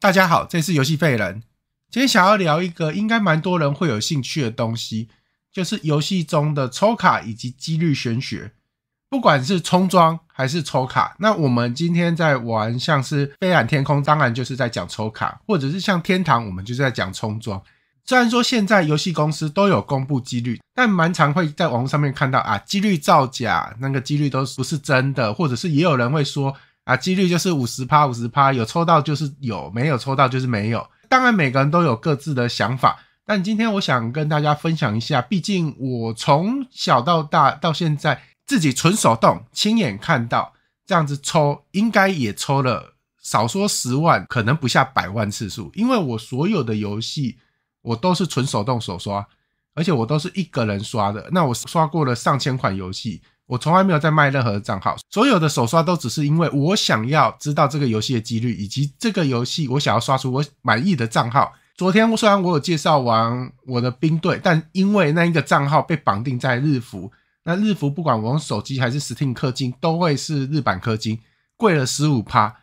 大家好，这是游戏废人。今天想要聊一个应该蛮多人会有兴趣的东西，就是游戏中的抽卡以及几率玄学。不管是充装还是抽卡，那我们今天在玩像是《飞染天空》，当然就是在讲抽卡，或者是像《天堂》，我们就是在讲充装。虽然说现在游戏公司都有公布几率，但蛮常会在网络上面看到啊，几率造假，那个几率都不是真的，或者是也有人会说。啊，几率就是五十趴，五十趴，有抽到就是有，没有抽到就是没有。当然，每个人都有各自的想法，但今天我想跟大家分享一下，毕竟我从小到大到现在，自己纯手动，亲眼看到这样子抽，应该也抽了少说十万，可能不下百万次数。因为我所有的游戏，我都是纯手动手刷，而且我都是一个人刷的。那我刷过了上千款游戏。我从来没有在卖任何的账号，所有的手刷都只是因为我想要知道这个游戏的几率，以及这个游戏我想要刷出我满意的账号。昨天虽然我有介绍完我的兵队，但因为那一个账号被绑定在日服，那日服不管我用手机还是 Steam 氪金，都会是日版氪金，贵了十五趴。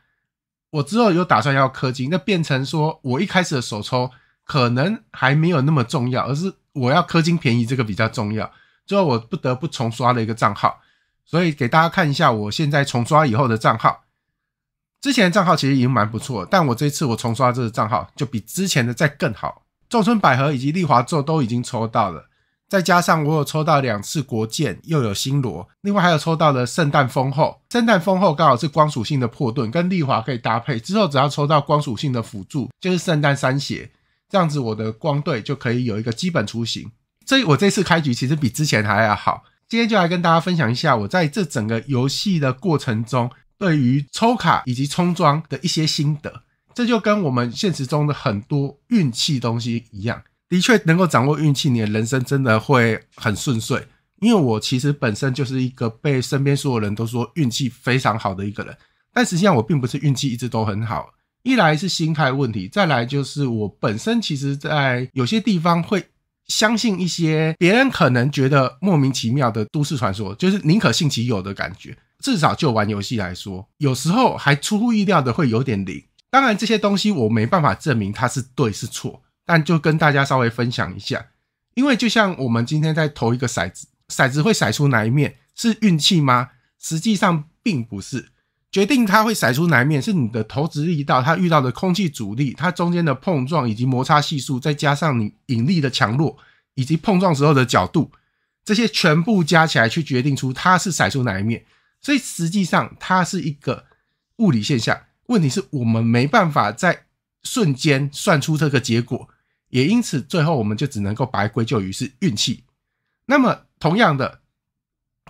我之后有打算要氪金，那变成说我一开始的手抽可能还没有那么重要，而是我要氪金便宜这个比较重要。之后我不得不重刷了一个账号，所以给大家看一下我现在重刷以后的账号。之前的账号其实已经蛮不错，但我这次我重刷这个账号就比之前的再更好。仲村百合以及丽华座都已经抽到了，再加上我有抽到两次国剑，又有新罗，另外还有抽到了圣诞封后。圣诞封后刚好是光属性的破盾，跟丽华可以搭配。之后只要抽到光属性的辅助，就是圣诞三血，这样子我的光队就可以有一个基本雏形。所以我这次开局其实比之前还要好。今天就来跟大家分享一下我在这整个游戏的过程中，对于抽卡以及充装的一些心得。这就跟我们现实中的很多运气东西一样，的确能够掌握运气，你的人生真的会很顺遂。因为我其实本身就是一个被身边所有人都说运气非常好的一个人，但实际上我并不是运气一直都很好。一来是心态问题，再来就是我本身其实在有些地方会。相信一些别人可能觉得莫名其妙的都市传说，就是宁可信其有的感觉。至少就玩游戏来说，有时候还出乎意料的会有点灵。当然这些东西我没办法证明它是对是错，但就跟大家稍微分享一下。因为就像我们今天在投一个骰子，骰子会骰出哪一面是运气吗？实际上并不是。决定它会甩出哪一面，是你的投掷力道，它遇到的空气阻力，它中间的碰撞以及摩擦系数，再加上你引力的强弱以及碰撞时候的角度，这些全部加起来去决定出它是甩出哪一面。所以实际上它是一个物理现象，问题是我们没办法在瞬间算出这个结果，也因此最后我们就只能够白归咎于是运气。那么同样的。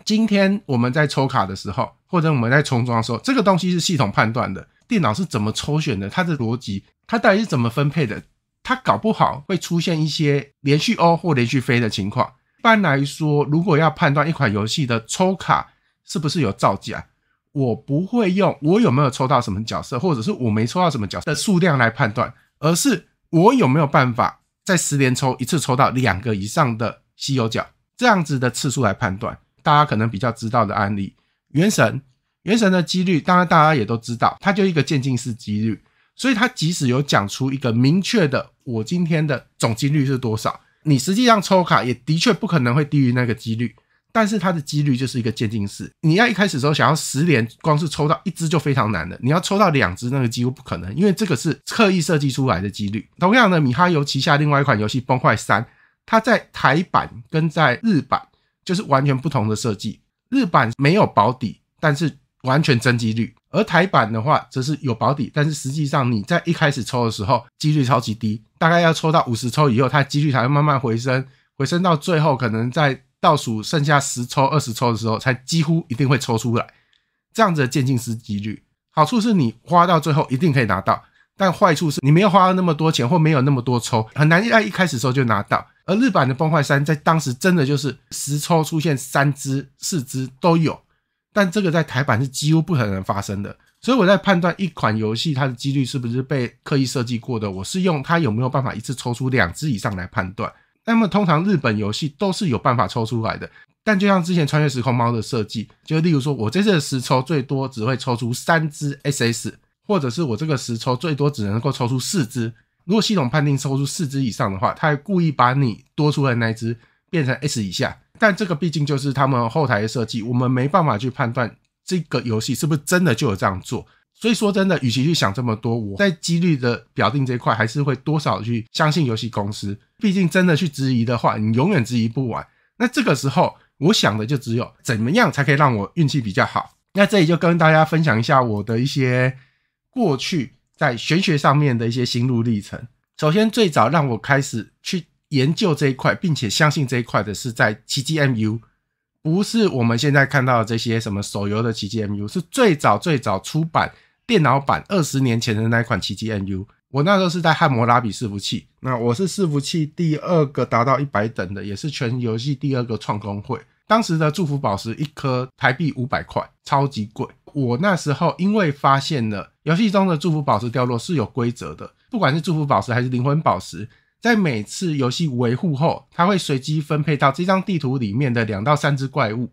今天我们在抽卡的时候，或者我们在重装的时候，这个东西是系统判断的。电脑是怎么抽选的？它的逻辑，它到底是怎么分配的？它搞不好会出现一些连续 O 或连续飞的情况。一般来说，如果要判断一款游戏的抽卡是不是有造假，我不会用我有没有抽到什么角色，或者是我没抽到什么角的数量来判断，而是我有没有办法在十连抽一次抽到两个以上的稀有角这样子的次数来判断。大家可能比较知道的案例，《原神》《原神》的几率，当然大家也都知道，它就一个渐进式几率，所以它即使有讲出一个明确的，我今天的总几率是多少，你实际上抽卡也的确不可能会低于那个几率，但是它的几率就是一个渐进式。你要一开始时候想要十连，光是抽到一支就非常难的，你要抽到两只，那个几乎不可能，因为这个是刻意设计出来的几率。同样的，米哈游旗下另外一款游戏《崩坏三》，它在台版跟在日版。就是完全不同的设计，日版没有保底，但是完全真机率；而台版的话，则是有保底，但是实际上你在一开始抽的时候，几率超级低，大概要抽到五十抽以后，它几率才会慢慢回升，回升到最后可能在倒数剩下十抽、二十抽的时候，才几乎一定会抽出来。这样子的渐进式几率，好处是你花到最后一定可以拿到，但坏处是你没有花那么多钱或没有那么多抽，很难在一开始时候就拿到。而日版的崩坏三在当时真的就是十抽出现三只、四只都有，但这个在台版是几乎不可能发生的。所以我在判断一款游戏它的几率是不是被刻意设计过的，我是用它有没有办法一次抽出两只以上来判断。那么通常日本游戏都是有办法抽出来的，但就像之前穿越时空猫的设计，就例如说我这次的十抽最多只会抽出三只 SS，或者是我这个十抽最多只能够抽出四只。如果系统判定抽出四只以上的话，他还故意把你多出来的那只变成 S 以下。但这个毕竟就是他们后台的设计，我们没办法去判断这个游戏是不是真的就有这样做。所以说真的，与其去想这么多，我在几率的表定这一块还是会多少去相信游戏公司。毕竟真的去质疑的话，你永远质疑不完。那这个时候，我想的就只有怎么样才可以让我运气比较好。那这里就跟大家分享一下我的一些过去。在玄学上面的一些心路历程。首先，最早让我开始去研究这一块，并且相信这一块的是在奇迹 MU，不是我们现在看到的这些什么手游的奇迹 MU，是最早最早出版电脑版二十年前的那款奇迹 MU。我那时候是在汉摩拉比伺服器，那我是伺服器第二个达到一百等的，也是全游戏第二个创工会。当时的祝福宝石一颗台币五百块，超级贵。我那时候因为发现了游戏中的祝福宝石掉落是有规则的，不管是祝福宝石还是灵魂宝石，在每次游戏维护后，它会随机分配到这张地图里面的两到三只怪物。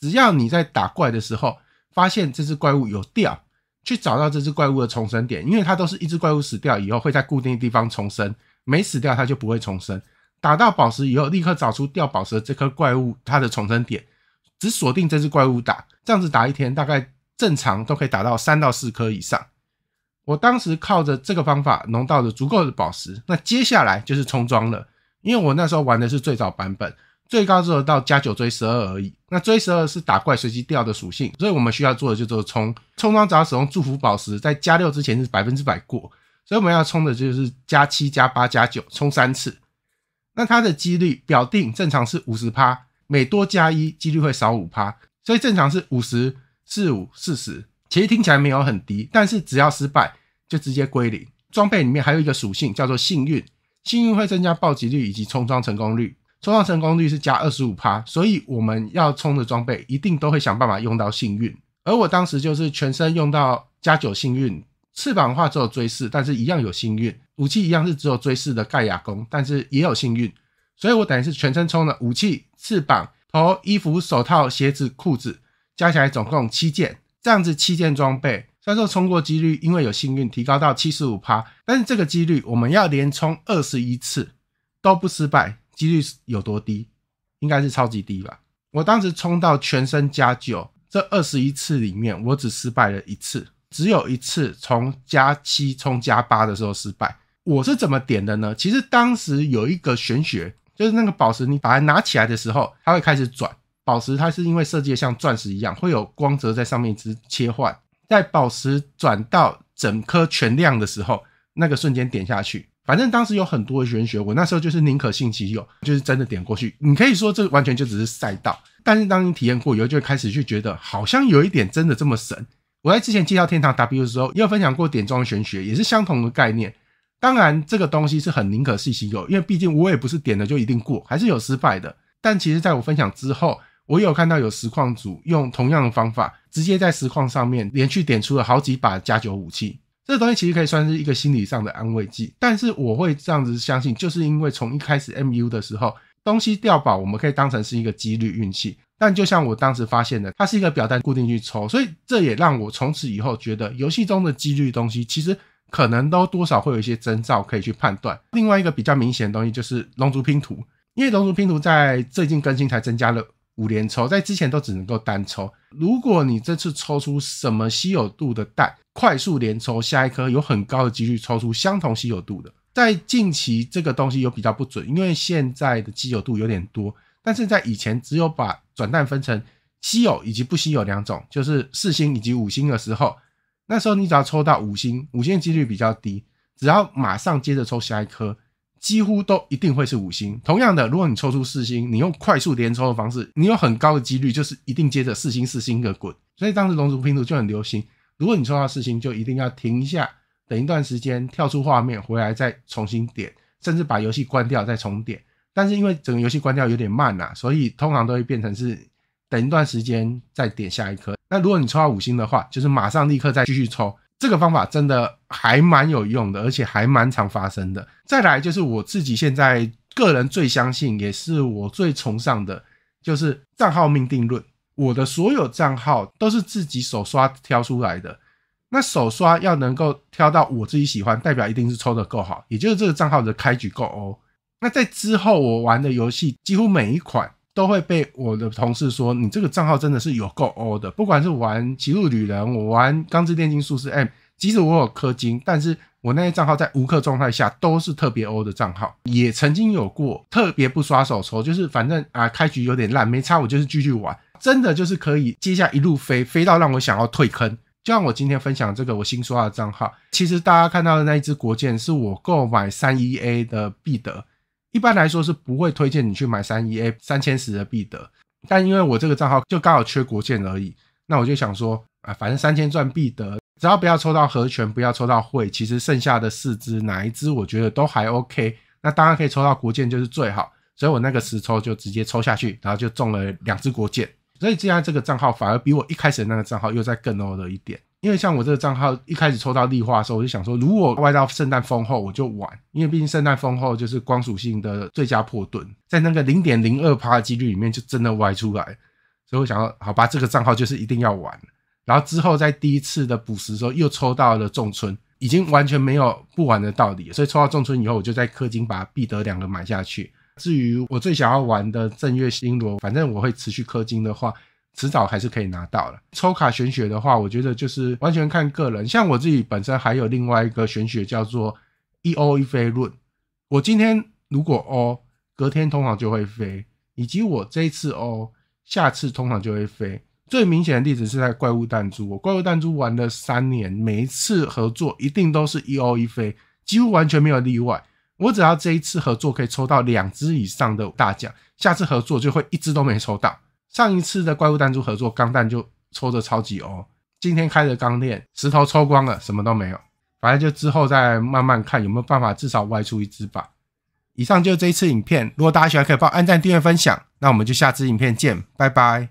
只要你在打怪的时候发现这只怪物有掉，去找到这只怪物的重生点，因为它都是一只怪物死掉以后会在固定地方重生，没死掉它就不会重生。打到宝石以后，立刻找出掉宝石的这颗怪物它的重生点，只锁定这只怪物打，这样子打一天大概正常都可以打到三到四颗以上。我当时靠着这个方法弄到了足够的宝石，那接下来就是冲装了。因为我那时候玩的是最早版本，最高只有到加九追十二而已。那追十二是打怪随机掉的属性，所以我们需要做的就是冲冲装，只要使用祝福宝石，在加六之前是百分之百过，所以我们要冲的就是加七、加八、加九，冲三次。那它的几率表定正常是五十趴，每多加一几率会少五趴，所以正常是五十四五四十，其实听起来没有很低，但是只要失败就直接归零。装备里面还有一个属性叫做幸运，幸运会增加暴击率以及冲装成功率，冲装成功率是加二十五趴，所以我们要冲的装备一定都会想办法用到幸运。而我当时就是全身用到加九幸运。翅膀的话只有追四，但是一样有幸运。武器一样是只有追四的盖亚弓，但是也有幸运。所以我等于是全身充了武器、翅膀、头、衣服、手套、鞋子、裤子，加起来总共七件。这样子七件装备，虽然说充过几率因为有幸运提高到七十五趴，但是这个几率我们要连充二十一次都不失败，几率有多低？应该是超级低吧。我当时充到全身加九，这二十一次里面我只失败了一次。只有一次从加七冲加八的时候失败，我是怎么点的呢？其实当时有一个玄学，就是那个宝石，你把它拿起来的时候，它会开始转。宝石它是因为设计像钻石一样，会有光泽在上面之切换。在宝石转到整颗全亮的时候，那个瞬间点下去。反正当时有很多玄学，我那时候就是宁可信其有，就是真的点过去。你可以说这完全就只是赛道，但是当你体验过以后，就会开始去觉得好像有一点真的这么神。我在之前介绍天堂 W 的时候，也有分享过点状玄学，也是相同的概念。当然，这个东西是很宁可信其有，因为毕竟我也不是点了就一定过，还是有失败的。但其实在我分享之后，我有看到有实况组用同样的方法，直接在实况上面连续点出了好几把加九武器。这个东西其实可以算是一个心理上的安慰剂。但是我会这样子相信，就是因为从一开始 MU 的时候，东西掉宝我们可以当成是一个几率运气。但就像我当时发现的，它是一个表单固定去抽，所以这也让我从此以后觉得游戏中的几率东西其实可能都多少会有一些征兆可以去判断。另外一个比较明显的东西就是龙族拼图，因为龙族拼图在最近更新才增加了五连抽，在之前都只能够单抽。如果你这次抽出什么稀有度的蛋，快速连抽下一颗，有很高的几率抽出相同稀有度的。在近期这个东西有比较不准，因为现在的稀有度有点多。但是在以前，只有把转蛋分成稀有以及不稀有两种，就是四星以及五星的时候，那时候你只要抽到五星，五星几率比较低，只要马上接着抽下一颗，几乎都一定会是五星。同样的，如果你抽出四星，你用快速连抽的方式，你有很高的几率就是一定接着四星四星的滚。所以当时龙族拼图就很流行，如果你抽到四星，就一定要停一下，等一段时间，跳出画面回来再重新点，甚至把游戏关掉再重点。但是因为整个游戏关掉有点慢啊，所以通常都会变成是等一段时间再点下一颗。那如果你抽到五星的话，就是马上立刻再继续抽。这个方法真的还蛮有用的，而且还蛮常发生的。再来就是我自己现在个人最相信，也是我最崇尚的，就是账号命定论。我的所有账号都是自己手刷挑出来的，那手刷要能够挑到我自己喜欢，代表一定是抽的够好，也就是这个账号的开局够欧。那在之后，我玩的游戏几乎每一款都会被我的同事说：“你这个账号真的是有够欧的。”不管是玩《极路旅人》，我玩《钢之炼金术士 M》，即使我有氪金，但是我那些账号在无氪状态下都是特别欧的账号。也曾经有过特别不刷手抽，就是反正啊，开局有点烂，没差，我就是继续玩，真的就是可以接下一路飞，飞到让我想要退坑。就像我今天分享这个我新刷的账号，其实大家看到的那一支国剑是我购买三一 A 的必得。一般来说是不会推荐你去买三一 A 三千十的必得，但因为我这个账号就刚好缺国剑而已，那我就想说啊，反正三千赚必得，只要不要抽到合权，不要抽到会，其实剩下的四只哪一只我觉得都还 OK，那当然可以抽到国剑就是最好，所以我那个十抽就直接抽下去，然后就中了两只国剑，所以现在这个账号反而比我一开始那个账号又在更 low 了一点。因为像我这个账号一开始抽到丽化的时候，我就想说，如果歪到圣诞丰后我就玩。因为毕竟圣诞丰后就是光属性的最佳破盾，在那个零点零二趴的几率里面，就真的歪出来。所以我想要好吧，这个账号就是一定要玩。然后之后在第一次的捕食时候又抽到了重村，已经完全没有不玩的道理。所以抽到重村以后，我就在氪金把必得两个买下去。至于我最想要玩的正月星罗，反正我会持续氪金的话。迟早还是可以拿到的。抽卡玄学的话，我觉得就是完全看个人。像我自己本身还有另外一个玄学叫做一欧一飞论。我今天如果欧，隔天通常就会飞；以及我这一次欧，下次通常就会飞。最明显的例子是在怪物弹珠，我怪物弹珠玩了三年，每一次合作一定都是一欧一飞，几乎完全没有例外。我只要这一次合作可以抽到两只以上的大奖，下次合作就会一只都没抽到。上一次的怪物弹珠合作，钢弹就抽的超级欧。今天开的钢链，石头抽光了，什么都没有。反正就之后再慢慢看有没有办法，至少外出一只吧。以上就是这一次影片，如果大家喜欢，可以帮按赞、订阅、分享。那我们就下次影片见，拜拜。